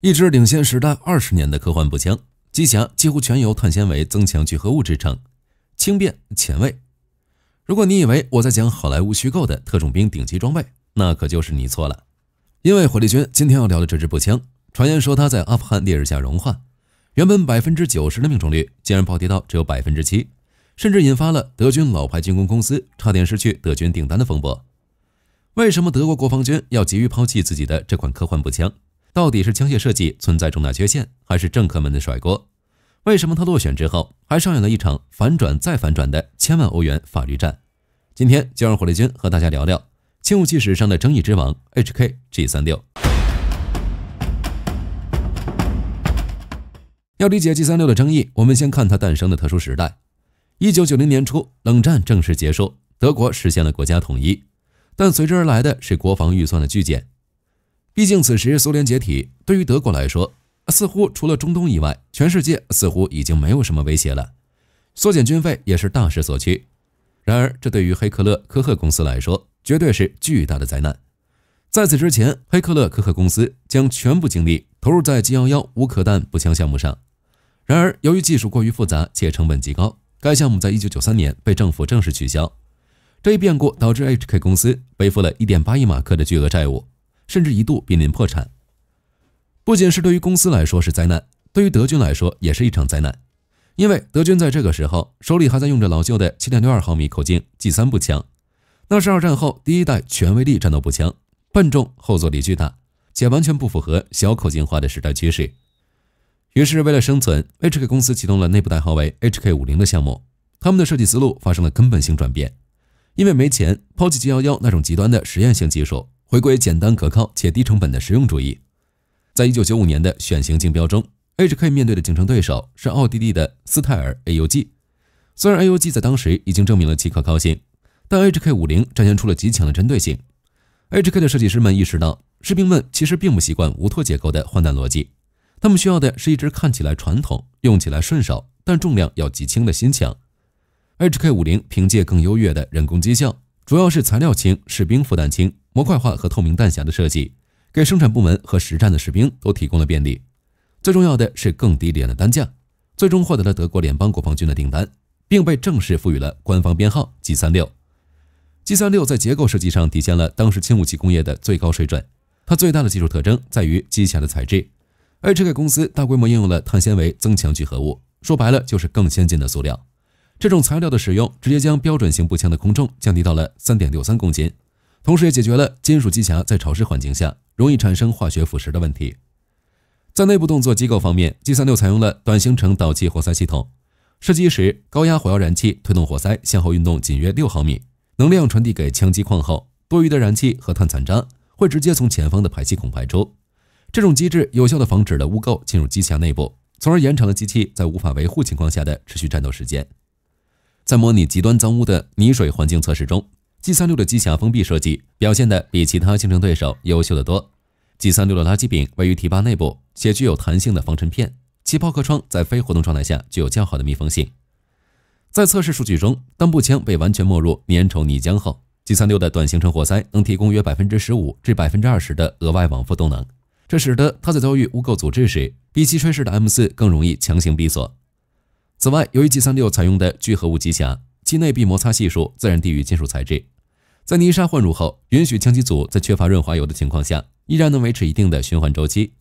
一支领先时代二十年的科幻步枪，机匣几乎全由碳纤维增强聚合物制成，轻便前卫。如果你以为我在讲好莱坞虚构的特种兵顶级装备，那可就是你错了。因为火力军今天要聊的这支步枪，传言说它在阿富汗烈日下融化，原本百分之九十的命中率竟然暴跌到只有百分之七，甚至引发了德军老牌军工公司差点失去德军订单的风波。为什么德国国防军要急于抛弃自己的这款科幻步枪？到底是枪械设计存在重大缺陷，还是政客们的甩锅？为什么他落选之后还上演了一场反转再反转的千万欧元法律战？今天就让火力军和大家聊聊轻武器史上的争议之王 HK G 三六。要理解 G 三六的争议，我们先看它诞生的特殊时代。一九九零年初，冷战正式结束，德国实现了国家统一，但随之而来的是国防预算的巨减。毕竟，此时苏联解体，对于德国来说，似乎除了中东以外，全世界似乎已经没有什么威胁了。缩减军费也是大势所趋。然而，这对于黑克勒科赫公司来说，绝对是巨大的灾难。在此之前，黑克勒科赫公司将全部精力投入在 G 幺幺无核弹步枪项目上。然而，由于技术过于复杂且成本极高，该项目在一九九三年被政府正式取消。这一变故导致 HK 公司背负了一点八亿马克的巨额债务。甚至一度濒临破产。不仅是对于公司来说是灾难，对于德军来说也是一场灾难。因为德军在这个时候手里还在用着老旧的7.62毫米口径 G3 步枪，那是二战后第一代全威力战斗步枪，笨重、后坐力巨大，且完全不符合小口径化的时代趋势。于是为了生存，HK 公司启动了内部代号为 HK50 的项目，他们的设计思路发生了根本性转变，因为没钱，抛弃 G11 那种极端的实验性技术。回归简单可靠且低成本的实用主义，在一九九五年的选型竞标中，HK 面对的竞争对手是奥地利的斯泰尔 AUG。虽然 AUG 在当时已经证明了其可靠性，但 HK50 展现出了极强的针对性。HK 的设计师们意识到，士兵们其实并不习惯无托结构的换弹逻辑，他们需要的是一支看起来传统、用起来顺手但重量要极轻的新枪。HK50 凭借更优越的人工绩效，主要是材料轻、士兵负担轻。模块化和透明弹匣的设计，给生产部门和实战的士兵都提供了便利。最重要的是更低廉的单价，最终获得了德国联邦国防军的订单，并被正式赋予了官方编号 G 三六。G 三六在结构设计上体现了当时轻武器工业的最高水准。它最大的技术特征在于机匣的材质，HK 公司大规模应用了碳纤维增强聚合物，说白了就是更先进的塑料。这种材料的使用，直接将标准型步枪的空重降低到了三点六三公斤。同时，也解决了金属机匣在潮湿环境下容易产生化学腐蚀的问题。在内部动作机构方面，G36 采用了短行程导气活塞系统。射击时，高压火药燃气推动活塞向后运动，仅约六毫米，能量传递给枪机框后，多余的燃气和碳残渣会直接从前方的排气孔排出。这种机制有效地防止了污垢进入机匣内部，从而延长了机器在无法维护情况下的持续战斗时间。在模拟极端脏污的泥水环境测试中。G 三六的机匣封闭设计表现得比其他竞争对手优秀的多。G 三六的垃圾柄位于提把内部，且具有弹性的防尘片。其炮壳窗在非活动状态下具有较好的密封性。在测试数据中，当步枪被完全没入粘稠泥浆后，G 三六的短行程活塞能提供约百分之十五至百分之二十的额外往复动能，这使得它在遭遇污垢阻滞时，比击穿式的 M 四更容易强行闭锁。此外，由于 G 三六采用的聚合物机匣，其内壁摩擦系数自然低于金属材质。在泥沙混入后，允许枪机组在缺乏润滑油的情况下，依然能维持一定的循环周期。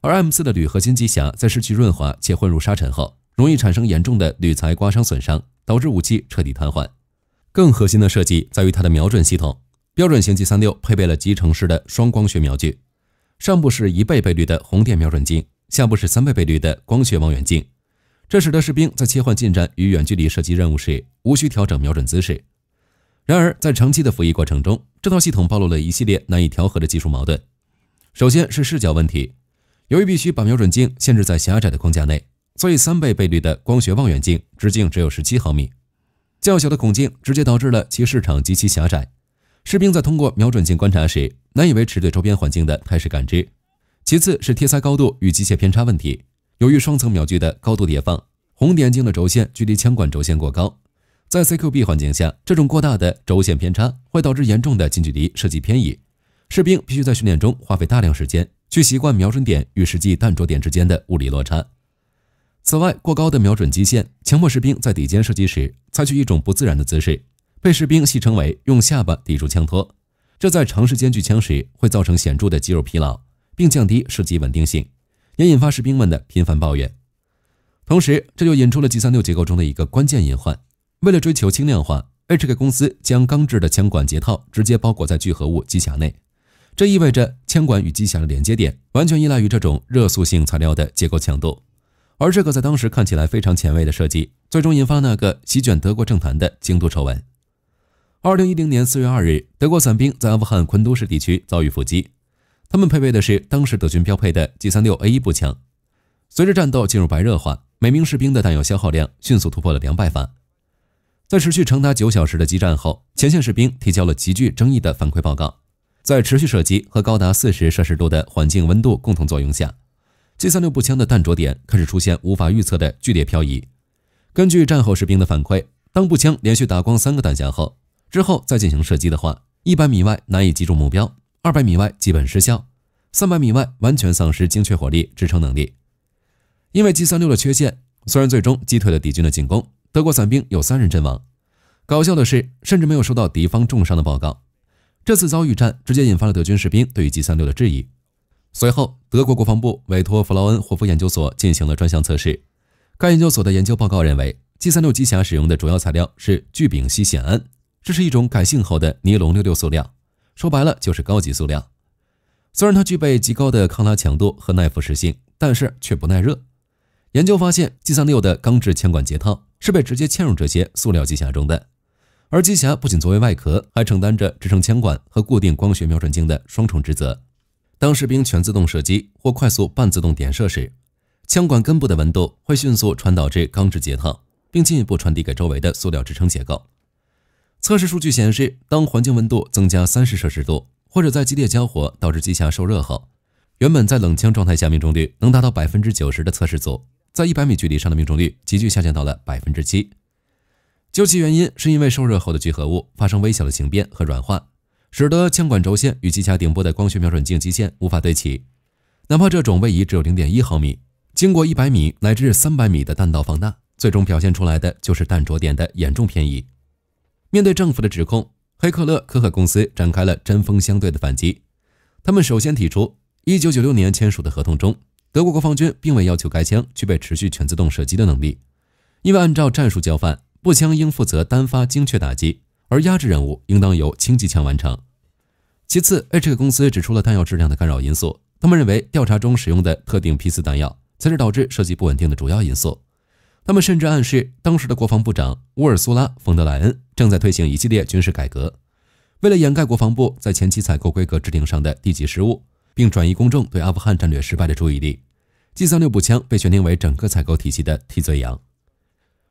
而 M4 的铝合金机匣在失去润滑且混入沙尘后，容易产生严重的铝材刮伤损伤，导致武器彻底瘫痪。更核心的设计在于它的瞄准系统。标准型 G36 配备了集成式的双光学瞄具，上部是一倍倍率的红点瞄准镜，下部是三倍倍率的光学望远镜。这使得士兵在切换近战与远距离射击任务时，无需调整瞄准姿势。然而，在长期的服役过程中，这套系统暴露了一系列难以调和的技术矛盾。首先是视角问题，由于必须把瞄准镜限制在狭窄的框架内，所以三倍倍率的光学望远镜直径只有十七毫米，较小的孔径直接导致了其市场极其狭窄。士兵在通过瞄准镜观察时，难以维持对周边环境的态势感知。其次是贴塞高度与机械偏差问题，由于双层瞄具的高度叠放，红点镜的轴线距离枪管轴线过高。在 CQB 环境下，这种过大的轴线偏差会导致严重的近距离射击偏移。士兵必须在训练中花费大量时间去习惯瞄准点与实际弹着点之间的物理落差。此外，过高的瞄准基线强迫士兵在底肩射击时采取一种不自然的姿势，被士兵戏称为“用下巴抵住枪托”。这在长时间举枪时会造成显著的肌肉疲劳，并降低射击稳定性，也引发士兵们的频繁抱怨。同时，这就引出了 G36 结构中的一个关键隐患。为了追求轻量化，HK 公司将钢制的枪管结套直接包裹在聚合物机匣内，这意味着枪管与机匣的连接点完全依赖于这种热塑性材料的结构强度。而这个在当时看起来非常前卫的设计，最终引发那个席卷德国政坛的京都丑闻。二零一零年四月二日，德国伞兵在阿富汗昆都市地区遭遇伏击，他们配备的是当时德军标配的 G 三六 A 一步枪。随着战斗进入白热化，每名士兵的弹药消耗量迅速突破了两百发。在持续长达九小时的激战后，前线士兵提交了极具争议的反馈报告。在持续射击和高达四十摄氏度的环境温度共同作用下，G 三六步枪的弹着点开始出现无法预测的剧烈漂移。根据战后士兵的反馈，当步枪连续打光三个弹匣后，之后再进行射击的话，一百米外难以击中目标，二百米外基本失效，三百米外完全丧失精确火力支撑能力。因为 G 三六的缺陷，虽然最终击退了敌军的进攻。德国伞兵有三人阵亡。搞笑的是，甚至没有收到敌方重伤的报告。这次遭遇战直接引发了德军士兵对于 G36 的质疑。随后，德国国防部委托弗劳恩霍夫研究所进行了专项测试。该研究所的研究报告认为，G36 机匣使用的主要材料是聚丙烯酰胺，这是一种改性后的尼龙六六塑料，说白了就是高级塑料。虽然它具备极高的抗拉强度和耐腐蚀性，但是却不耐热。研究发现，G36 的钢制枪管节套。是被直接嵌入这些塑料机匣中的，而机匣不仅作为外壳，还承担着支撑枪管和固定光学瞄准镜的双重职责。当士兵全自动射击或快速半自动点射时，枪管根部的温度会迅速传导至钢制结套，并进一步传递给周围的塑料支撑结构。测试数据显示，当环境温度增加三十摄氏度，或者在激烈交火导致机匣受热后，原本在冷枪状态下命中率能达到百分之九十的测试组。在一百米距离上的命中率急剧下降到了百分之七。究其原因，是因为受热后的聚合物发生微小的形变和软化，使得枪管轴线与机匣顶部的光学瞄准镜基线无法对齐。哪怕这种位移只有零点一毫米，经过一百米乃至三百米的弹道放大，最终表现出来的就是弹着点的严重偏移。面对政府的指控，黑克勒可可公司展开了针锋相对的反击。他们首先提出，一九九六年签署的合同中。德国国防军并未要求该枪具备持续全自动射击的能力，因为按照战术交换，步枪应负责单发精确打击，而压制任务应当由轻机枪完成。其次，H 公司指出了弹药质量的干扰因素，他们认为调查中使用的特定批次弹药才是导致射击不稳定的主要因素。他们甚至暗示，当时的国防部长乌尔苏拉·冯·德莱恩正在推行一系列军事改革，为了掩盖国防部在前期采购规格制定上的低级失误。并转移公众对阿富汗战略失败的注意力，G36 步枪被选定为整个采购体系的替罪羊。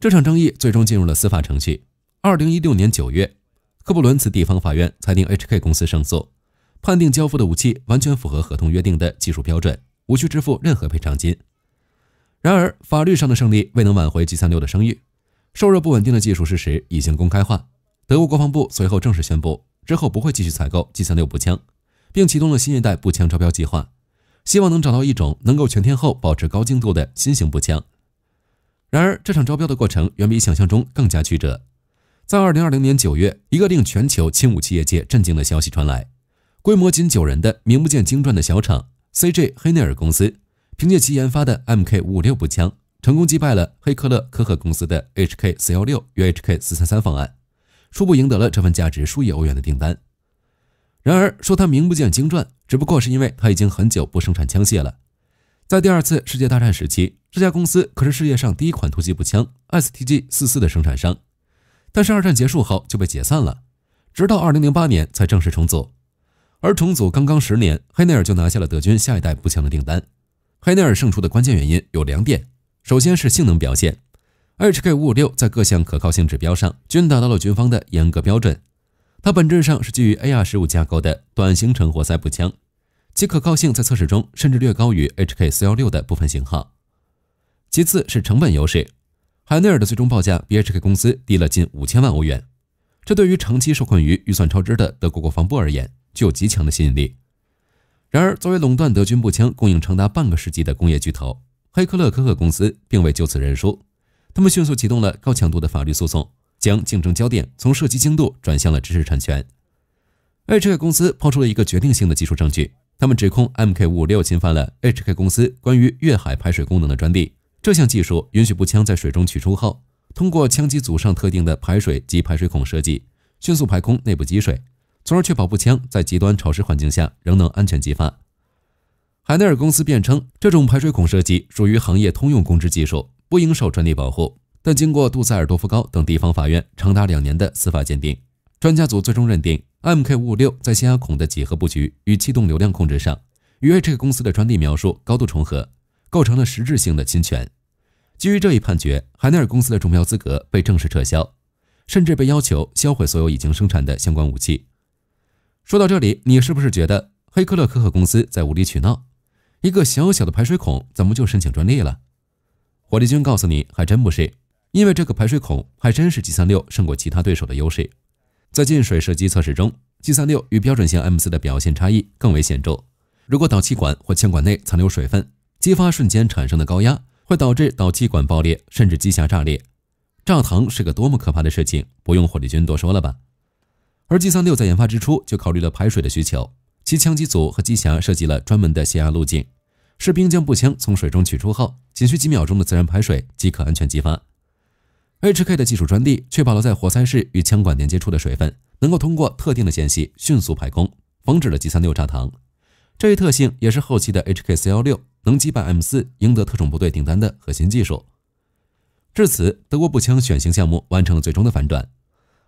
这场争议最终进入了司法程序。二零一六年九月，科布伦茨地方法院裁定 HK 公司胜诉，判定交付的武器完全符合合同约定的技术标准，无需支付任何赔偿金。然而，法律上的胜利未能挽回 G36 的声誉，受热不稳定的技术事实已经公开化。德国国防部随后正式宣布，之后不会继续采购 G36 步枪。并启动了新一代步枪招标计划，希望能找到一种能够全天候保持高精度的新型步枪。然而，这场招标的过程远比想象中更加曲折。在2020年9月，一个令全球轻武器业界震惊的消息传来：规模仅九人的名不见经传的小厂 CJ 黑内尔公司，凭借其研发的 MK56 步枪，成功击败了黑克勒科赫公司的 HK416 与 HK433 方案，初步赢得了这份价值数亿欧元的订单。然而，说它名不见经传，只不过是因为它已经很久不生产枪械了。在第二次世界大战时期，这家公司可是世界上第一款突击步枪 STG 44的生产商。但是二战结束后就被解散了，直到2008年才正式重组。而重组刚刚十年，黑内尔就拿下了德军下一代步枪的订单。黑内尔胜出的关键原因有两点：首先是性能表现，HK 556在各项可靠性指标上均达到了军方的严格标准。它本质上是基于 AR 十五架构的短行程活塞步枪，其可靠性在测试中甚至略高于 HK 四幺六的部分型号。其次是成本优势，海内尔的最终报价比 HK 公司低了近五千万欧元，这对于长期受困于预算超支的德国国防部而言具有极强的吸引力。然而，作为垄断德军步枪供应长达半个世纪的工业巨头，黑克勒科克公司并未就此认输，他们迅速启动了高强度的法律诉讼。将竞争焦点从射击精度转向了知识产权。HK 公司抛出了一个决定性的技术证据，他们指控 MK56 侵犯了 HK 公司关于越海排水功能的专利。这项技术允许步枪在水中取出后，通过枪机组上特定的排水及排水孔设计，迅速排空内部积水，从而确保步枪在极端潮湿环境下仍能安全击发。海内尔公司辩称，这种排水孔设计属于行业通用公知技术，不应受专利保护。但经过杜塞尔多夫高等地方法院长达两年的司法鉴定，专家组最终认定，MK556 在泄压孔的几何布局与气动流量控制上，与 H k 公司的专利描述高度重合，构成了实质性的侵权。基于这一判决，海内尔公司的中标资格被正式撤销，甚至被要求销毁所有已经生产的相关武器。说到这里，你是不是觉得黑克勒可可公司在无理取闹？一个小小的排水孔怎么就申请专利了？火力军告诉你，还真不是。因为这个排水孔还真是 G36 胜过其他对手的优势。在进水射击测试中，G36 与标准型 M4 的表现差异更为显著。如果导气管或枪管内残留水分，击发瞬间产生的高压会导致导气管爆裂，甚至机匣炸裂。炸膛是个多么可怕的事情，不用火力军多说了吧？而 G36 在研发之初就考虑了排水的需求，其枪机组和机匣设计了专门的泄压路径。士兵将步枪从水中取出后，仅需几秒钟的自然排水即可安全击发。HK 的技术专利确保了在活塞室与枪管连接处的水分能够通过特定的间隙迅速排空，防止了 g 3六炸膛。这一特性也是后期的 HK416 能击败 M4、赢得特种部队订单的核心技术。至此，德国步枪选型项目完成了最终的反转。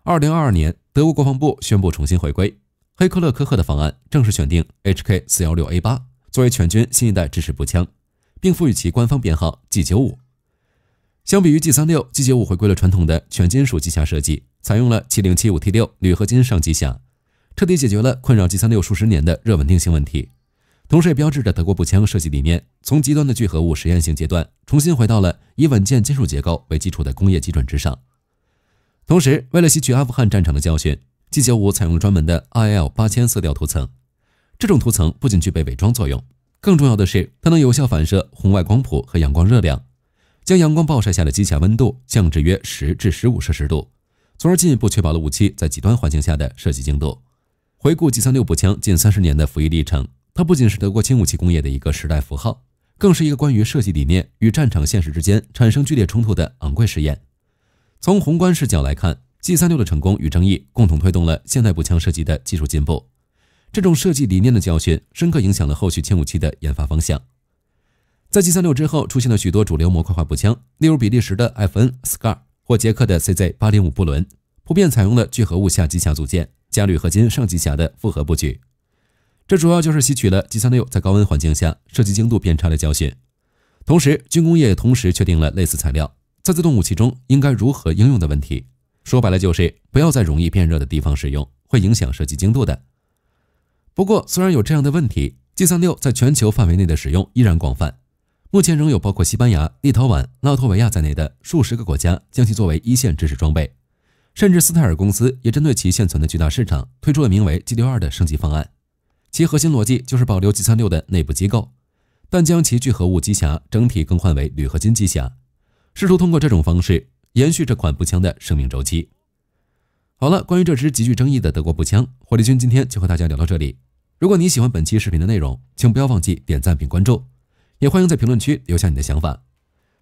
二零二二年，德国国防部宣布重新回归，黑克勒科赫的方案正式选定 HK416A8 作为全军新一代制式步枪，并赋予其官方编号 G95。相比于 G 三六，G 九五回归了传统的全金属机匣设计，采用了 7075T 六铝合金上机匣，彻底解决了困扰 G 三六数十年的热稳定性问题，同时也标志着德国步枪设计理念从极端的聚合物实验性阶段，重新回到了以稳健金属结构为基础的工业基准之上。同时，为了吸取阿富汗战场的教训，G 九五采用了专门的 IL 八千色调涂层，这种涂层不仅具备伪装作用，更重要的是它能有效反射红外光谱和阳光热量。将阳光暴晒下的机匣温度降至约十至十五摄氏度，从而进一步确保了武器在极端环境下的射击精度。回顾 G36 步枪近三十年的服役历程，它不仅是德国轻武器工业的一个时代符号，更是一个关于设计理念与战场现实之间产生剧烈冲突的昂贵实验。从宏观视角来看，G36 的成功与争议共同推动了现代步枪设计的技术进步。这种设计理念的教训深刻影响了后续轻武器的研发方向。在 G36 之后，出现了许多主流模块化步枪，例如比利时的 FN SCAR 或捷克的 CZ 805布伦，普遍采用了聚合物下机匣组件加铝合金上机匣的复合布局。这主要就是吸取了 G36 在高温环境下射击精度变差的教训。同时，军工业同时确定了类似材料在自动武器中应该如何应用的问题。说白了就是，不要在容易变热的地方使用，会影响射击精度的。不过，虽然有这样的问题，G36 在全球范围内的使用依然广泛。目前仍有包括西班牙、立陶宛、拉脱维亚在内的数十个国家将其作为一线制式装备，甚至斯泰尔公司也针对其现存的巨大市场推出了名为 G62 的升级方案。其核心逻辑就是保留 G36 的内部机构，但将其聚合物机匣整体更换为铝合金机匣，试图通过这种方式延续这款步枪的生命周期。好了，关于这支极具争议的德国步枪，火力军今天就和大家聊到这里。如果你喜欢本期视频的内容，请不要忘记点赞并关注。也欢迎在评论区留下你的想法。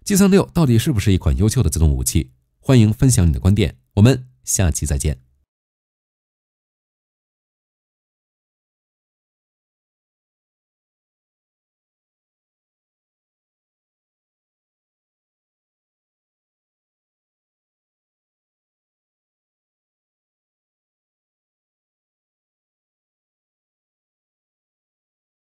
G 三六到底是不是一款优秀的自动武器？欢迎分享你的观点。我们下期再见。